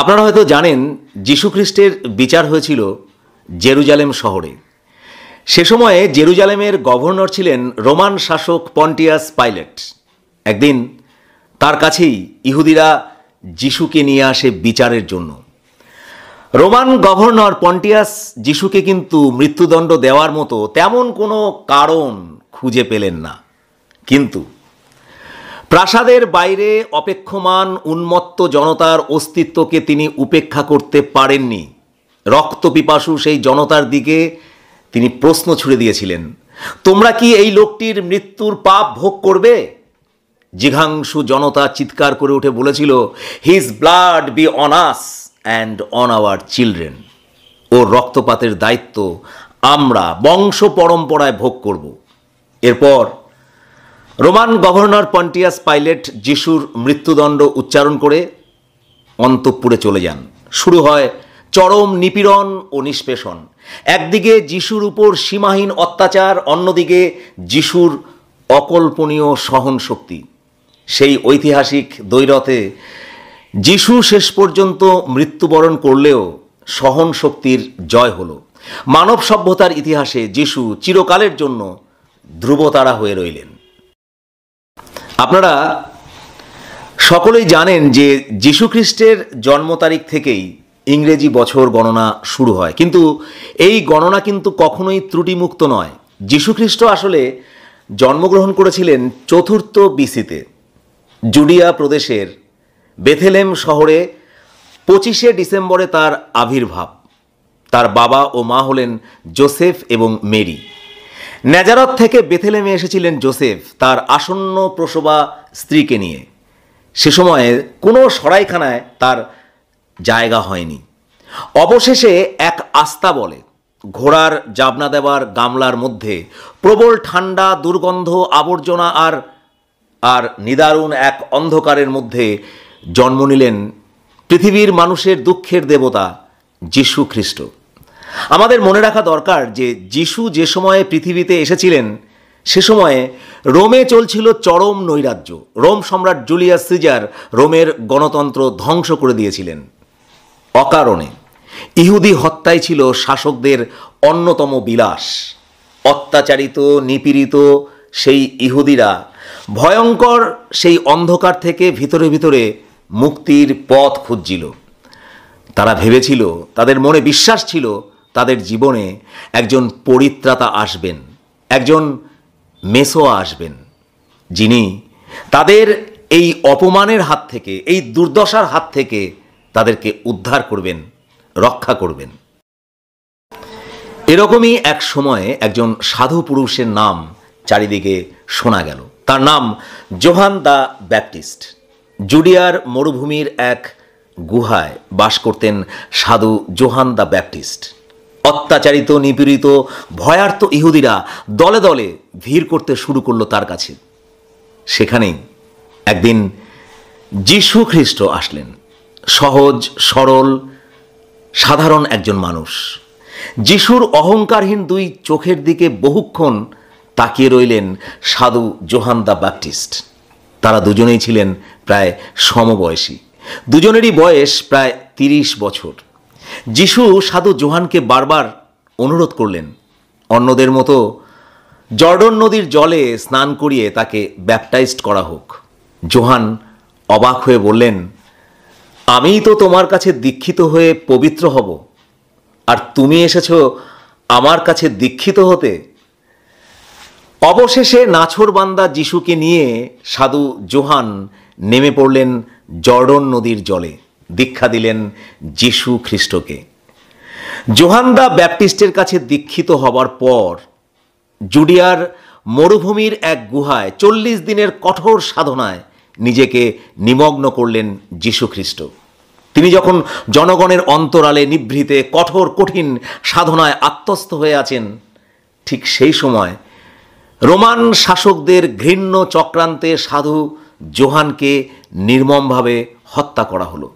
আপনারা হয়তো জানেন যীশুখ্রিস্টের বিচার হয়েছিল জেরুজালেম শহরে সে সময়ে জেরুজালেমের গভর্নর ছিলেন রোমান শাসক পন্টিয়াস পাইলেট একদিন তার কাছেই ইহুদিরা যিশুকে নিয়ে আসে বিচারের জন্য রোমান গভর্নর পন্টিয়াস যিশুকে কিন্তু মৃত্যুদণ্ড দেওয়ার মতো তেমন কোনো কারণ খুঁজে পেলেন না কিন্তু প্রাসাদের বাইরে অপেক্ষমান উন্মত্ত জনতার অস্তিত্বকে তিনি উপেক্ষা করতে পারেননি রক্ত পিপাসু সেই জনতার দিকে তিনি প্রশ্ন ছুড়ে দিয়েছিলেন তোমরা কি এই লোকটির মৃত্যুর পাপ ভোগ করবে জিঘাংশু জনতা চিৎকার করে উঠে বলেছিল his blood be on us and on our children ও রক্তপাতের দায়িত্ব আমরা বংশ পরম্পরায় ভোগ করব এরপর রোমান গভর্নর পন্টিয়াস পাইলেট যিশুর মৃত্যুদণ্ড উচ্চারণ করে অন্তঃপুরে চলে যান শুরু হয় চরম নিপীড়ন ও নিষ্পেষণ একদিকে যিশুর উপর সীমাহীন অত্যাচার অন্যদিকে যিশুর অকল্পনীয় সহনশক্তি সেই ঐতিহাসিক দৈরথে যিশু শেষ পর্যন্ত মৃত্যুবরণ করলেও সহনশক্তির জয় হল মানব সভ্যতার ইতিহাসে যিশু চিরকালের জন্য ধ্রুবতারা হয়ে রইলেন আপনারা সকলেই জানেন যে যীশুখ্রিস্টের জন্ম তারিখ থেকেই ইংরেজি বছর গণনা শুরু হয় কিন্তু এই গণনা কিন্তু কখনোই ত্রুটিমুক্ত নয় যীশুখ্রিস্ট আসলে জন্মগ্রহণ করেছিলেন চতুর্থ বিসিতে জুডিয়া প্রদেশের বেথেলেম শহরে পঁচিশে ডিসেম্বরে তার আবির্ভাব তার বাবা ও মা হলেন জোসেফ এবং মেরি নেজারত থেকে বেথেলেমে এসেছিলেন জোসেফ তার আসন্ন প্রসবা স্ত্রীকে নিয়ে সে সময়ে কোনো সরাইখানায় তার জায়গা হয়নি অবশেষে এক আস্থা বলে ঘোড়ার জাবনা দেওয়ার গামলার মধ্যে প্রবল ঠান্ডা দুর্গন্ধ আবর্জনা আর আর নিদারুণ এক অন্ধকারের মধ্যে জন্ম নিলেন পৃথিবীর মানুষের দুঃখের দেবতা যীশু খ্রিস্ট আমাদের মনে রাখা দরকার যে যিশু যে সময়ে পৃথিবীতে এসেছিলেন সে সময়ে রোমে চলছিল চরম নৈরাজ্য রোম সম্রাট জুলিয়াস সিজার রোমের গণতন্ত্র ধ্বংস করে দিয়েছিলেন অকারণে ইহুদি হত্যাই ছিল শাসকদের অন্যতম বিলাস অত্যাচারিত নিপীড়িত সেই ইহুদিরা ভয়ঙ্কর সেই অন্ধকার থেকে ভিতরে ভিতরে মুক্তির পথ খুঁজছিল তারা ভেবেছিল তাদের মনে বিশ্বাস ছিল তাদের জীবনে একজন পরিত্রাতা আসবেন একজন মেসোয়া আসবেন যিনি তাদের এই অপমানের হাত থেকে এই দুর্দশার হাত থেকে তাদেরকে উদ্ধার করবেন রক্ষা করবেন এরকমই এক সময়ে একজন সাধু পুরুষের নাম চারিদিকে শোনা গেল তার নাম জোহান দ্য ব্যাপটিস্ট জুডিয়ার মরুভূমির এক গুহায় বাস করতেন সাধু জোহান দ্য ব্যাপটিস্ট অত্যাচারিত নিপীড়িত ভয়ার্থ ইহুদিরা দলে দলে ভিড় করতে শুরু করলো তার কাছে সেখানেই একদিন যীশু খ্রিস্ট আসলেন সহজ সরল সাধারণ একজন মানুষ যিশুর অহংকারহীন দুই চোখের দিকে বহুক্ষণ তাকিয়ে রইলেন সাধু জোহান দ্য ব্যাপটিস্ট তারা দুজনেই ছিলেন প্রায় সমবয়সী দুজনেরই বয়স প্রায় তিরিশ বছর যিশু সাধু জোহানকে বারবার অনুরোধ করলেন অন্যদের মতো জর্ডন নদীর জলে স্নান করিয়ে তাকে ব্যাপটাইজড করা হোক জোহান অবাক হয়ে বললেন আমি তো তোমার কাছে দীক্ষিত হয়ে পবিত্র হব আর তুমি এসেছ আমার কাছে দীক্ষিত হতে অবশেষে বান্দা যিশুকে নিয়ে সাধু জোহান নেমে পড়লেন জর্ডন নদীর জলে দীক্ষা দিলেন যিশু খ্রিস্টকে জোহান্দা ব্যাপটিস্টের কাছে দীক্ষিত হবার পর জুডিয়ার মরুভূমির এক গুহায় চল্লিশ দিনের কঠোর সাধনায় নিজেকে নিমগ্ন করলেন যীশুখ্রিস্ট তিনি যখন জনগণের অন্তরালে নিভৃতে কঠোর কঠিন সাধনায় আত্মস্থ হয়ে আছেন ঠিক সেই সময় রোমান শাসকদের ঘৃণ্য চক্রান্তে সাধু জোহানকে নির্মমভাবে হত্যা করা হলো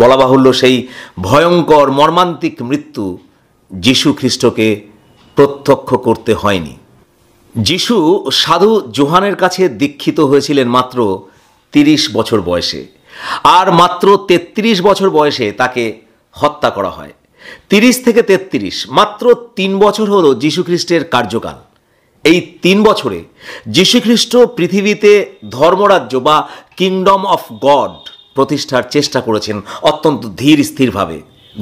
বলা বাহুল্য সেই ভয়ঙ্কর মর্মান্তিক মৃত্যু যিশু খ্রিস্টকে প্রত্যক্ষ করতে হয়নি যিশু সাধু জোহানের কাছে দীক্ষিত হয়েছিলেন মাত্র তিরিশ বছর বয়সে আর মাত্র ৩৩ বছর বয়সে তাকে হত্যা করা হয় তিরিশ থেকে তেত্রিশ মাত্র তিন বছর হলো খ্রিস্টের কার্যকাল এই তিন বছরে যীশুখ্রিস্ট পৃথিবীতে ধর্মরাজ্য বা কিংডম অফ গড প্রতিষ্ঠার চেষ্টা করেছেন অত্যন্ত ধীর স্থিরভাবে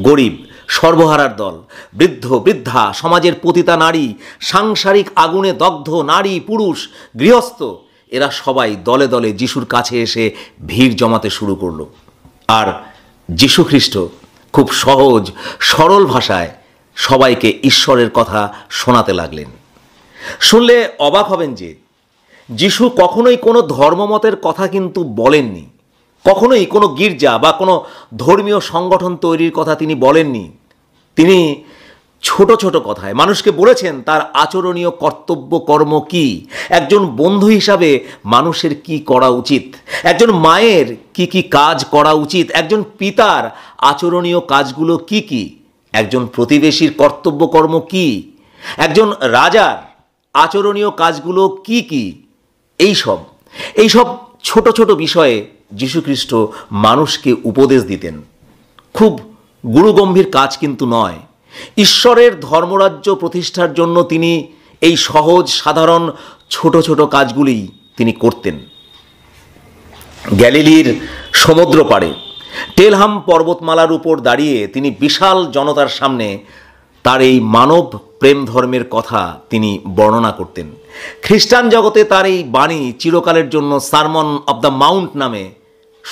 গরিব সর্বহারার দল বৃদ্ধ বৃদ্ধা সমাজের পতিতা নারী সাংসারিক আগুনে দগ্ধ নারী পুরুষ গৃহস্থ এরা সবাই দলে দলে যিশুর কাছে এসে ভিড় জমাতে শুরু করল আর খ্রিস্ট খুব সহজ সরল ভাষায় সবাইকে ঈশ্বরের কথা শোনাতে লাগলেন শুনলে অবাক হবেন যে যিশু কখনোই কোনো ধর্মমতের কথা কিন্তু বলেননি কখনোই কোনো গির্জা বা কোনো ধর্মীয় সংগঠন তৈরির কথা তিনি বলেননি তিনি ছোট ছোট কথায় মানুষকে বলেছেন তার আচরণীয় কর্তব্য কর্ম কি একজন বন্ধু হিসাবে মানুষের কি করা উচিত একজন মায়ের কি কি কাজ করা উচিত একজন পিতার আচরণীয় কাজগুলো কি কি একজন প্রতিবেশীর কর্তব্য কর্ম কি একজন রাজার আচরণীয় কাজগুলো কি কি এই এইসব ছোট ছোট বিষয়ে যীশুখ্রিস্ট মানুষকে উপদেশ দিতেন খুব গুরুগম্ভীর কাজ কিন্তু নয় ঈশ্বরের ধর্মরাজ্য প্রতিষ্ঠার জন্য তিনি এই সহজ সাধারণ ছোট ছোট কাজগুলি তিনি করতেন গ্যালিলির সমুদ্র পাড়ে টেলহাম পর্বতমালার উপর দাঁড়িয়ে তিনি বিশাল জনতার সামনে তার এই মানব প্রেম ধর্মের কথা তিনি বর্ণনা করতেন খ্রিস্টান জগতে তার এই বাণী চিরকালের জন্য সারমন অব দ্য মাউন্ট নামে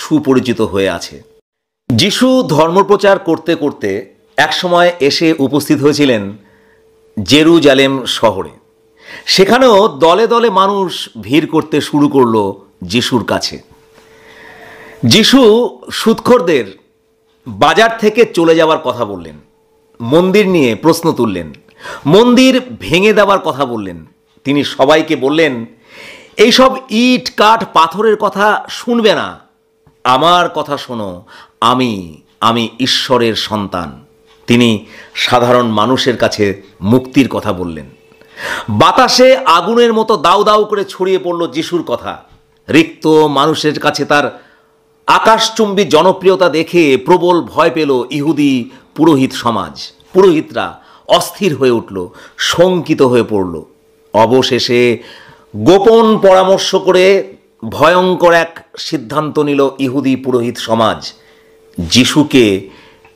সুপরিচিত হয়ে আছে যিশু ধর্মপ্রচার করতে করতে একসময় এসে উপস্থিত হয়েছিলেন জেরুজালেম শহরে সেখানেও দলে দলে মানুষ ভিড় করতে শুরু করল যিশুর কাছে যিশু সুৎখরদের বাজার থেকে চলে যাওয়ার কথা বললেন মন্দির নিয়ে প্রশ্ন তুললেন মন্দির ভেঙে দেওয়ার কথা বললেন তিনি সবাইকে বললেন এইসব ইট কাঠ পাথরের কথা শুনবে না আমার কথা শোনো আমি আমি ঈশ্বরের সন্তান তিনি সাধারণ মানুষের কাছে মুক্তির কথা বললেন বাতাসে আগুনের মতো দাউ দাউ করে ছড়িয়ে পড়ল যিশুর কথা রিক্ত মানুষের কাছে তার আকাশচুম্বী জনপ্রিয়তা দেখে প্রবল ভয় পেল ইহুদি পুরোহিত সমাজ পুরোহিতরা অস্থির হয়ে উঠল শঙ্কিত হয়ে পড়ল অবশেষে গোপন পরামর্শ করে ভয়ঙ্কর এক সিদ্ধান্ত নিল ইহুদি পুরোহিত সমাজ যিশুকে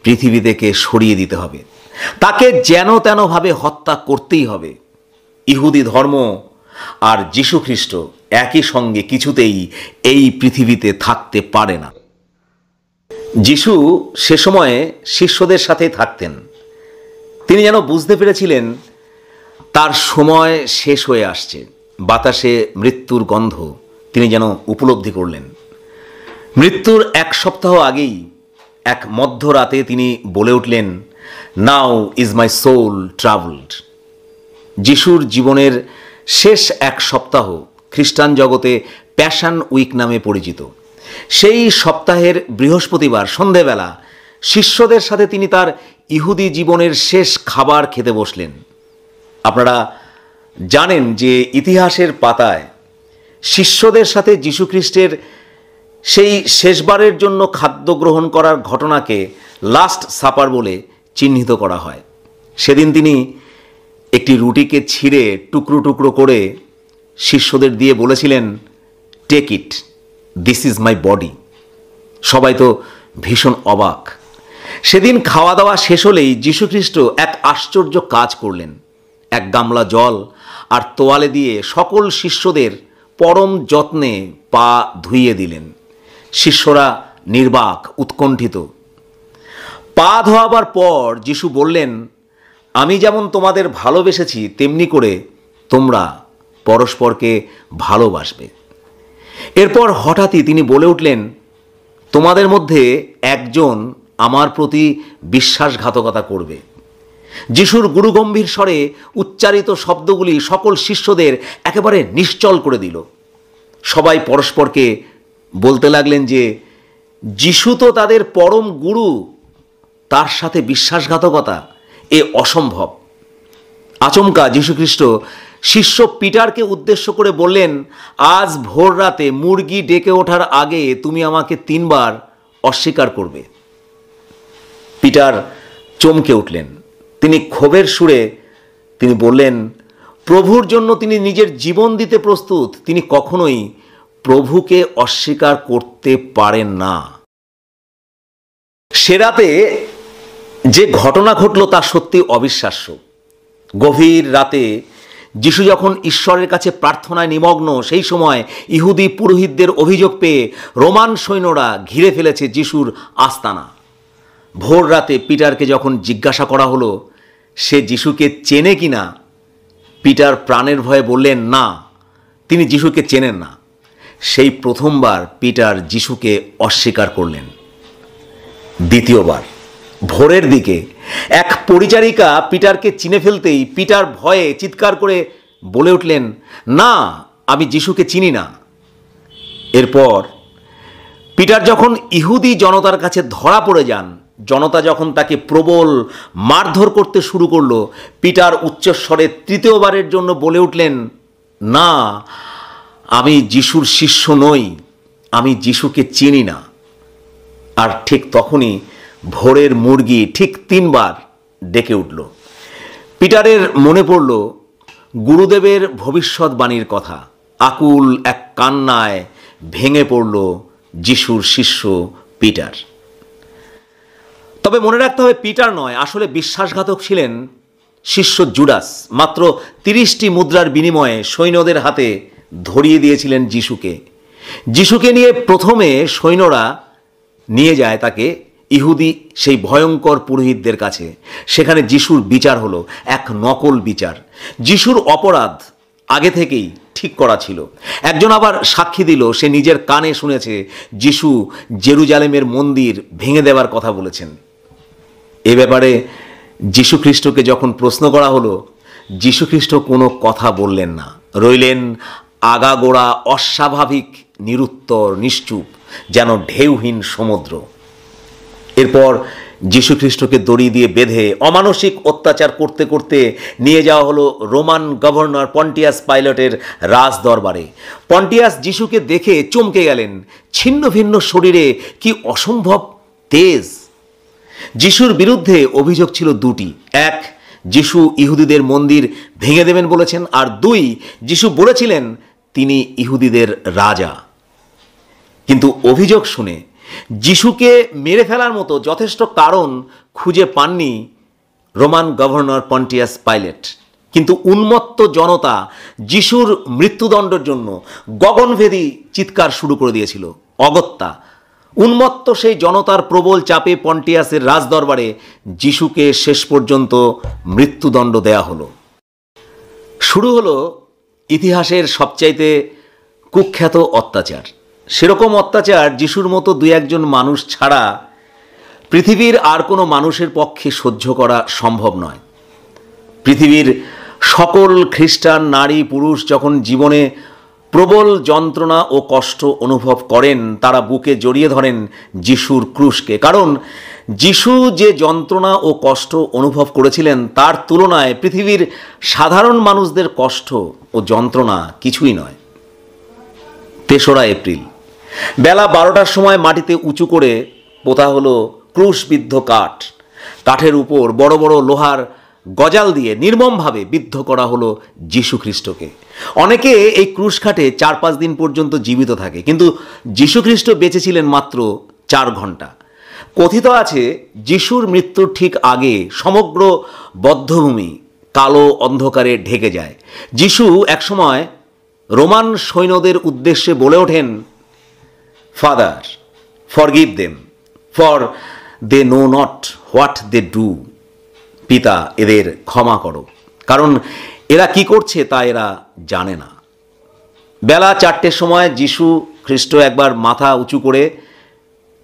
পৃথিবী থেকে সরিয়ে দিতে হবে তাকে যেন তেনভাবে হত্যা করতেই হবে ইহুদি ধর্ম আর যিশুখ্রিস্ট একই সঙ্গে কিছুতেই এই পৃথিবীতে থাকতে পারে না যিশু সে সময়ে শিষ্যদের সাথে থাকতেন তিনি যেন বুঝতে পেরেছিলেন তার সময় শেষ হয়ে আসছে বাতাসে মৃত্যুর গন্ধ তিনি যেন উপলব্ধি করলেন মৃত্যুর এক সপ্তাহ আগেই এক মধ্যরাতে তিনি বলে উঠলেন now is my soul troubled যিশুর জীবনের শেষ এক সপ্তাহ খ্রিস্টান জগতে প্যাশান উইক নামে পরিচিত সেই সপ্তাহের বৃহস্পতিবার সন্ধেবেলা শিষ্যদের সাথে তিনি তার ইহুদি জীবনের শেষ খাবার খেতে বসলেন আপনারা জানেন যে ইতিহাসের পাতায় শিষ্যদের সাথে যীশুখ্রিস্টের সেই শেষবারের জন্য খাদ্য গ্রহণ করার ঘটনাকে লাস্ট সাপার বলে চিহ্নিত করা হয় সেদিন তিনি একটি রুটিকে ছিঁড়ে টুকরো টুকরো করে শিষ্যদের দিয়ে বলেছিলেন take it this is my body সবাই তো ভীষণ অবাক সেদিন খাওয়া দাওয়া শেষ হলেই যীশুখ্রিস্ট এক আশ্চর্য কাজ করলেন এক গামলা জল আর তোয়ালে দিয়ে সকল শিষ্যদের পরম যত্নে পা ধুইয়ে দিলেন শিষ্যরা নির্বাক উৎকণ্ঠিত পা ধোয়াবার পর যিশু বললেন আমি যেমন তোমাদের ভালোবেসেছি তেমনি করে তোমরা পরস্পরকে ভালোবাসবে এরপর হঠাৎই তিনি বলে উঠলেন তোমাদের মধ্যে একজন আমার প্রতি বিশ্বাসঘাতকতা করবে যিশুর গুরুগম্ভীর স্বরে উচ্চারিত শব্দগুলি সকল শিষ্যদের একেবারে নিশ্চল করে দিল সবাই পরস্পরকে বলতে লাগলেন যে যিশু তো তাদের পরম গুরু তার সাথে বিশ্বাসঘাতকতা এ অসম্ভব আচমকা যিশুখ্রিস্ট শিষ্য পিটারকে উদ্দেশ্য করে বললেন আজ ভোর রাতে মুরগি ডেকে ওঠার আগে তুমি আমাকে তিনবার অস্বীকার করবে পিটার চমকে উঠলেন তিনি ক্ষোভের সুরে তিনি বললেন প্রভুর জন্য তিনি নিজের জীবন দিতে প্রস্তুত তিনি কখনোই প্রভুকে অস্বীকার করতে পারেন না সে রাতে যে ঘটনা ঘটল তা সত্যি অবিশ্বাস্য গভীর রাতে যিশু যখন ঈশ্বরের কাছে প্রার্থনায় নিমগ্ন সেই সময় ইহুদি পুরোহিতদের অভিযোগ পেয়ে রোমান সৈন্যরা ঘিরে ফেলেছে যিশুর আস্তানা ভোর রাতে পিটারকে যখন জিজ্ঞাসা করা হলো সে যিশুকে চেনে কি না পিটার প্রাণের ভয়ে বললেন না তিনি যিশুকে চেনেন না সেই প্রথমবার পিটার যিশুকে অস্বীকার করলেন দ্বিতীয়বার ভোরের দিকে এক পরিচারিকা পিটারকে চিনে ফেলতেই পিটার ভয়ে চিৎকার করে বলে উঠলেন না আমি যিশুকে চিনি না এরপর পিটার যখন ইহুদি জনতার কাছে ধরা পড়ে যান জনতা যখন তাকে প্রবল মারধর করতে শুরু করলো পিটার উচ্চস্বরে তৃতীয়বারের জন্য বলে উঠলেন না আমি যিশুর শিষ্য নই আমি যিশুকে চিনি না আর ঠিক তখনই ভোরের মুরগি ঠিক তিনবার ডেকে উঠল পিটারের মনে পড়ল গুরুদেবের ভবিষ্যৎবাণীর কথা আকুল এক কান্নায় ভেঙে পড়ল যিশুর শিষ্য পিটার তবে মনে রাখতে হবে পিটার নয় আসলে বিশ্বাসঘাতক ছিলেন শিষ্য জুডাস মাত্র তিরিশটি মুদ্রার বিনিময়ে সৈন্যদের হাতে ধরিয়ে দিয়েছিলেন যিশুকে যিশুকে নিয়ে প্রথমে সৈন্যরা নিয়ে যায় তাকে ইহুদি সেই ভয়ঙ্কর পুরোহিতদের কাছে সেখানে যিশুর বিচার হলো এক নকল বিচার যিশুর অপরাধ আগে থেকেই ঠিক করা ছিল একজন আবার সাক্ষী দিল সে নিজের কানে শুনেছে যিশু জেরুজালেমের মন্দির ভেঙে দেওয়ার কথা বলেছেন এ ব্যাপারে যীশুখ্রিস্টকে যখন প্রশ্ন করা হলো যীশুখ্রিস্ট কোনো কথা বললেন না রইলেন আগাগোড়া অস্বাভাবিক নিরুত্তর নিশ্চুপ যেন ঢেউহীন সমুদ্র এরপর যীশুখ্রিস্টকে দড়ি দিয়ে বেঁধে অমানসিক অত্যাচার করতে করতে নিয়ে যাওয়া হলো রোমান গভর্নর পন্টিয়াস পাইলটের রাজ দরবারে পন্টিয়াস যিশুকে দেখে চমকে গেলেন ছিন্ন ভিন্ন শরীরে কি অসম্ভব তেজ যিশুর বিরুদ্ধে অভিযোগ ছিল দুটি এক যিশু ইহুদিদের মন্দির ভেঙে দেবেন বলেছেন আর দুই যিশু বলেছিলেন তিনি ইহুদিদের রাজা কিন্তু অভিযোগ শুনে যিশুকে মেরে ফেলার মতো যথেষ্ট কারণ খুঁজে পাননি রোমান গভর্নর পন্টিয়াস পাইলেট কিন্তু উন্মত্ত জনতা যিশুর মৃত্যুদণ্ডের জন্য গগনভেদী চিৎকার শুরু করে দিয়েছিল অগত্যা উন্মত্ত সেই জনতার প্রবল চাপে পন্টিয়াসের রাজদরবারে যিশুকে শেষ পর্যন্ত মৃত্যুদণ্ড দেয়া হলো শুরু হলো ইতিহাসের সবচাইতে কুখ্যাত অত্যাচার সেরকম অত্যাচার যিশুর মতো দু একজন মানুষ ছাড়া পৃথিবীর আর কোনো মানুষের পক্ষে সহ্য করা সম্ভব নয় পৃথিবীর সকল খ্রিস্টান নারী পুরুষ যখন জীবনে প্রবল যন্ত্রণা ও কষ্ট অনুভব করেন তারা বুকে জড়িয়ে ধরেন যিশুর ক্রুশকে কারণ যিশু যে যন্ত্রণা ও কষ্ট অনুভব করেছিলেন তার তুলনায় পৃথিবীর সাধারণ মানুষদের কষ্ট ও যন্ত্রণা কিছুই নয় তেসরা এপ্রিল বেলা বারোটার সময় মাটিতে উঁচু করে পোতা হলো ক্রুশবিদ্ধ কাঠ কাঠের উপর বড় বড় লোহার গজাল দিয়ে নির্মমভাবে বিদ্ধ করা হলো যীশু খ্রিস্টকে অনেকে এই ক্রুশঘাটে চার পাঁচ দিন পর্যন্ত জীবিত থাকে কিন্তু যীশুখ্রিস্ট বেঁচেছিলেন মাত্র চার ঘন্টা কথিত আছে যিশুর মৃত্যুর ঠিক আগে সমগ্র বদ্ধভূমি কালো অন্ধকারে ঢেকে যায় যিশু একসময় রোমান সৈন্যদের উদ্দেশ্যে বলে ওঠেন Father forgive them for they know not what they do পিতা এদের ক্ষমা করো কারণ এরা কি করছে তা এরা জানে না বেলা চারটের সময় যিশু খ্রিস্ট একবার মাথা উঁচু করে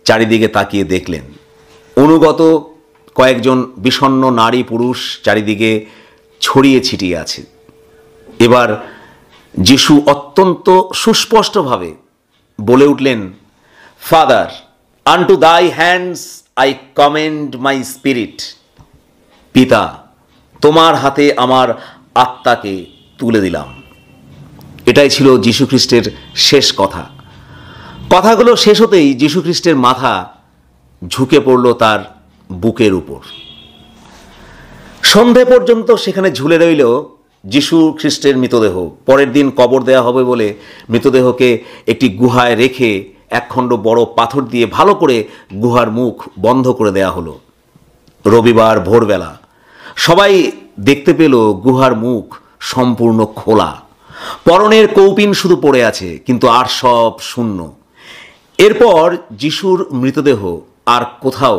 চারিদিকে তাকিয়ে দেখলেন অনুগত কয়েকজন বিষণ্ন নারী পুরুষ চারিদিকে ছড়িয়ে ছিটিয়ে আছে এবার যিশু অত্যন্ত সুস্পষ্টভাবে বলে উঠলেন Father unto thy hands I commend my spirit পিতা তোমার হাতে আমার আত্মাকে তুলে দিলাম এটাই ছিল যীশুখ্রিস্টের শেষ কথা কথাগুলো শেষ হতেই যীশুখ্রিস্টের মাথা ঝুঁকে পড়ল তার বুকের উপর সন্ধে পর্যন্ত সেখানে ঝুলে রইল যীশু খ্রিস্টের মৃতদেহ পরের দিন কবর দেয়া হবে বলে মৃতদেহকে একটি গুহায় রেখে একখণ্ড বড় পাথর দিয়ে ভালো করে গুহার মুখ বন্ধ করে দেয়া হলো রবিবার ভোরবেলা সবাই দেখতে পেল গুহার মুখ সম্পূর্ণ খোলা পরনের কৌপিন শুধু পড়ে আছে কিন্তু আর সব শূন্য এরপর যিশুর মৃতদেহ আর কোথাও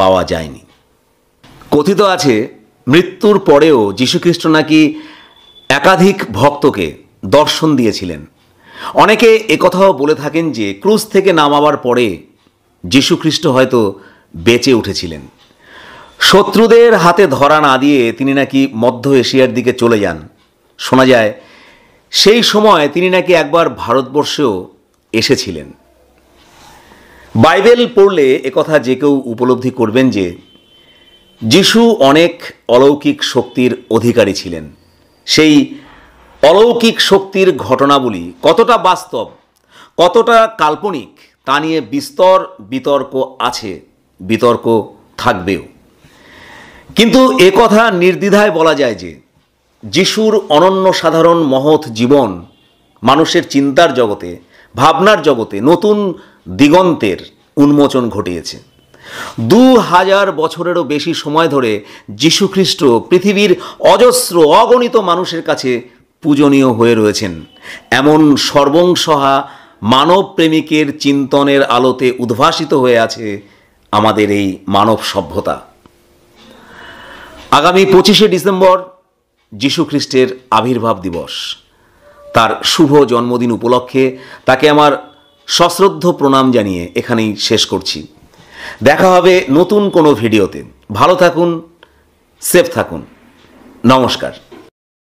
পাওয়া যায়নি কথিত আছে মৃত্যুর পরেও যীশুখ্রিস্ট নাকি একাধিক ভক্তকে দর্শন দিয়েছিলেন অনেকে একথাও বলে থাকেন যে ক্রুজ থেকে নামাবার পরে যীশুখ্রিস্ট হয়তো বেঁচে উঠেছিলেন শত্রুদের হাতে ধরা না দিয়ে তিনি নাকি মধ্য এশিয়ার দিকে চলে যান শোনা যায় সেই সময় তিনি নাকি একবার ভারতবর্ষেও এসেছিলেন বাইবেল পড়লে একথা যে কেউ উপলব্ধি করবেন যে যিশু অনেক অলৌকিক শক্তির অধিকারী ছিলেন সেই অলৌকিক শক্তির ঘটনাবলী কতটা বাস্তব কতটা কাল্পনিক তা নিয়ে বিস্তর বিতর্ক আছে বিতর্ক থাকবেও কিন্তু এ কথা নির্দ্বিধায় বলা যায় যে যিশুর অনন্য সাধারণ মহৎ জীবন মানুষের চিন্তার জগতে ভাবনার জগতে নতুন দিগন্তের উন্মোচন ঘটিয়েছে দু হাজার বছরেরও বেশি সময় ধরে যীশুখ্রিস্ট পৃথিবীর অজস্র অগণিত মানুষের কাছে পূজনীয় হয়ে রয়েছেন এমন সর্বংসহা মানব প্রেমিকের চিন্তনের আলোতে উদ্ভাসিত হয়ে আছে আমাদের এই মানব সভ্যতা আগামী পঁচিশে ডিসেম্বর যীশু খ্রিস্টের আবির্ভাব দিবস তার শুভ জন্মদিন উপলক্ষে তাকে আমার সশ্রদ্ধ প্রণাম জানিয়ে এখানেই শেষ করছি দেখা হবে নতুন কোনো ভিডিওতে ভালো থাকুন সেফ থাকুন নমস্কার